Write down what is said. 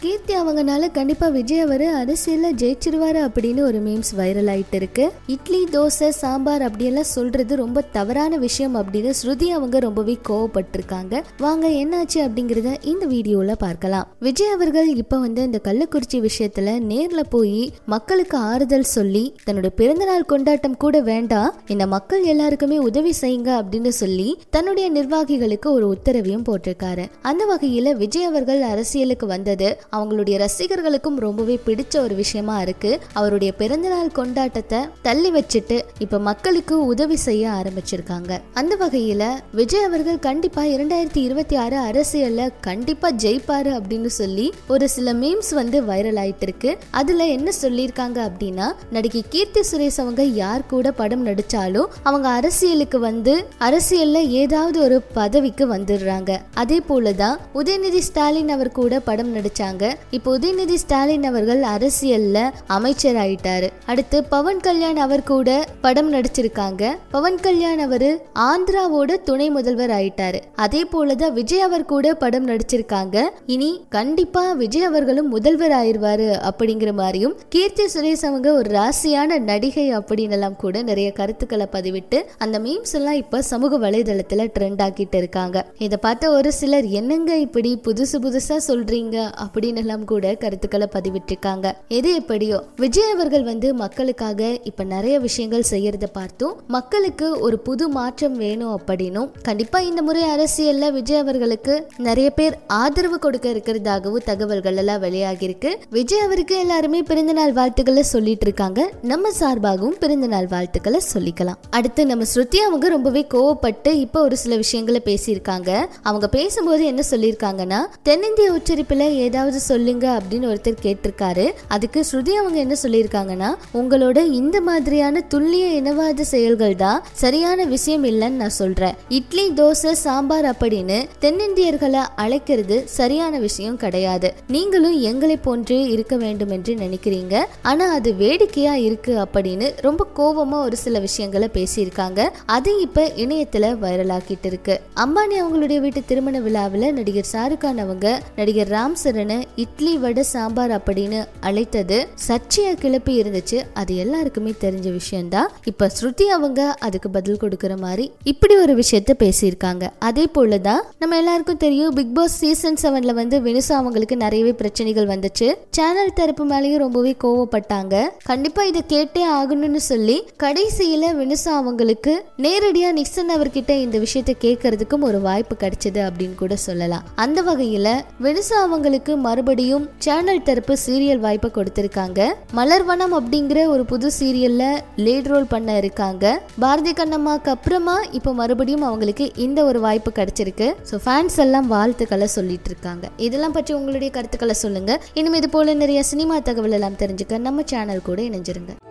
கீர்த்தி அவங்கனால கண்டிப்பாக விஜய் அவர் அரசியலில் ஜெயிச்சிருவாரு அப்படின்னு ஒரு மீம்ஸ் வைரல் ஆயிட்டு இருக்கு இட்லி தோசை சாம்பார் அப்படியெல்லாம் சொல்றது ரொம்ப தவறான விஷயம் அப்படின்னு ஸ்ருதி அவங்க ரொம்பவே கோவப்பட்டிருக்காங்க வாங்க என்னாச்சு அப்படிங்கிறத இந்த வீடியோல பார்க்கலாம் விஜய் அவர்கள் இப்போ வந்து இந்த கள்ளக்குறிச்சி விஷயத்துல நேரில் போய் மக்களுக்கு ஆறுதல் சொல்லி தன்னோட பிறந்தநாள் கொண்டாட்டம் கூட வேண்டாம் இந்த மக்கள் எல்லாருக்குமே உதவி செய்யுங்க அப்படின்னு சொல்லி தன்னுடைய நிர்வாகிகளுக்கு ஒரு உத்தரவையும் போட்டிருக்காரு அந்த வகையில் விஜய் அவர்கள் அரசியலுக்கு வந்தது அவங்களுடைய ரசிகர்களுக்கும் ரொம்பவே பிடிச்ச ஒரு விஷயமா இருக்கு அவருடைய பிறந்தநாள் கொண்டாட்டத்தை தள்ளி வச்சுட்டு இப்ப மக்களுக்கு உதவி செய்ய ஆரம்பிச்சிருக்காங்க அந்த வகையில விஜய் அவர்கள் கண்டிப்பா இரண்டாயிரத்தி இருபத்தி ஆறு அரசியல்ல கண்டிப்பா ஜெயிப்பாரு அப்படின்னு சொல்லி ஒரு சில மீம்ஸ் வந்து வைரல் ஆயிட்டு இருக்கு அதுல என்ன சொல்லியிருக்காங்க அப்படின்னா நடிகை கீர்த்தி சுரேஷ் அவங்க யார் கூட படம் நடிச்சாலும் அவங்க அரசியலுக்கு வந்து அரசியல்ல ஏதாவது ஒரு பதவிக்கு வந்துடுறாங்க அதே போலதான் உதயநிதி ஸ்டாலின் அவர் கூட படம் நடிச்சாங்க வந்தாங்க இப்ப உதயநிதி ஸ்டாலின் அவர்கள் அரசியல்ல அமைச்சர் ஆயிட்டாரு அடுத்து பவன் கல்யாண் அவர் கூட படம் நடிச்சிருக்காங்க பவன் கல்யாண் அவரு ஆந்திராவோட துணை முதல்வர் ஆயிட்டாரு அதே போலதான் விஜய் அவர் கூட படம் நடிச்சிருக்காங்க இனி கண்டிப்பா விஜய் அவர்களும் முதல்வர் ஆயிடுவாரு அப்படிங்கிற மாதிரியும் கீர்த்தி சுரேஷ் அவங்க ஒரு ராசியான நடிகை அப்படின்னு எல்லாம் கூட நிறைய கருத்துக்களை பதிவிட்டு அந்த மீம்ஸ் எல்லாம் இப்ப சமூக வலைதளத்துல ட்ரெண்ட் ஆக்கிட்டு இருக்காங்க இதை பார்த்த ஒரு சிலர் என்னங்க இப்படி புதுசு புதுசா சொல்றீங்க அப்படி அப்படின்னு எல்லாம் கூட கருத்துக்களை பதிவிட்டிருக்காங்க எது எப்படியோ விஜய் அவர்கள் வந்து மக்களுக்காக இப்ப நிறைய விஷயங்கள் செய்யறத பார்த்தும் மக்களுக்கு ஒரு புது மாற்றம் வேணும் அப்படின்னும் கண்டிப்பா இந்த முறை அரசியல்ல விஜய் அவர்களுக்கு நிறைய பேர் ஆதரவு கொடுக்க இருக்கிறதாகவும் தகவல்கள் எல்லாம் வெளியாகிருக்கு விஜய் அவருக்கு எல்லாருமே பிறந்த நாள் வாழ்த்துக்களை சொல்லிட்டு இருக்காங்க நம்ம சார்பாகவும் பிறந்தநாள் வாழ்த்துக்களை சொல்லிக்கலாம் அடுத்து நம்ம ஸ்ருதி அவங்க ரொம்பவே கோவப்பட்டு இப்ப ஒரு சில விஷயங்களை பேசியிருக்காங்க அவங்க பேசும்போது என்ன சொல்லியிருக்காங்கன்னா தென்னிந்திய உச்சரிப்புல ஏதாவது ஏதாவது சொல்லுங்க அப்படின்னு ஒருத்தர் கேட்டிருக்காரு அதுக்கு ஸ்ருதி அவங்க என்ன சொல்லியிருக்காங்கன்னா உங்களோட இந்த மாதிரியான துல்லிய இனவாத செயல்கள் தான் சரியான விஷயம் இல்லைன்னு நான் சொல்றேன் இட்லி தோசை சாம்பார் அப்படின்னு தென்னிந்தியர்களை அழைக்கிறது சரியான விஷயம் கிடையாது நீங்களும் எங்களை போன்றே இருக்க வேண்டும் என்று நினைக்கிறீங்க ஆனா அது வேடிக்கையா இருக்கு அப்படின்னு ரொம்ப கோபமா ஒரு சில விஷயங்களை பேசியிருக்காங்க அது இப்ப இணையத்துல வைரல் ஆக்கிட்டு இருக்கு அம்பானி அவங்களுடைய வீட்டு திருமண விழாவில் நடிகர் ஷாருக்கான் அவங்க நடிகர் ராம் சரணை இட்லி வடை சாம்பார் அப்படின்னு அழைத்தது சர்ச்சையை கிளப்பி இருந்துச்சு அது எல்லாருக்குமே தெரிஞ்ச விஷயம்தான் இப்ப ஸ்ருதி அவங்க அதுக்கு பதில் கொடுக்கற மாதிரி இப்படி ஒரு விஷயத்த பேசியிருக்காங்க அதே போலதான் நம்ம எல்லாருக்கும் தெரியும் பிக் பாஸ் சீசன் செவன்ல வந்து வினுசா அவங்களுக்கு நிறையவே பிரச்சனைகள் வந்துச்சு சேனல் தரப்பு மேலேயும் ரொம்பவே கோவப்பட்டாங்க கண்டிப்பா இதை கேட்டே ஆகணும்னு சொல்லி கடைசியில வினுசா அவங்களுக்கு நேரடியா நிக்சன் அவர்கிட்ட இந்த விஷயத்த கேட்கறதுக்கும் ஒரு வாய்ப்பு கிடைச்சது அப்படின்னு கூட சொல்லலாம் அந்த வகையில வினுசா அவங்களுக்கு மறுபடியும் சேனல் தரப்பு சீரியல் வாய்ப்பை கொடுத்திருக்காங்க மலர்வனம் அப்படிங்கிற ஒரு புது சீரியல்ல லீட் ரோல் பண்ண இருக்காங்க பாரதி கண்ணம்மாக்கு அப்புறமா இப்போ மறுபடியும் அவங்களுக்கு இந்த ஒரு வாய்ப்பு கிடைச்சிருக்கு ஸோ ஃபேன்ஸ் எல்லாம் வாழ்த்துக்களை சொல்லிட்டு இருக்காங்க இதெல்லாம் பற்றி உங்களுடைய கருத்துக்களை சொல்லுங்க இனிமே இது போல நிறைய சினிமா தகவல் எல்லாம் தெரிஞ்சுக்க நம்ம சேனல் கூட இணைஞ்சிருங்க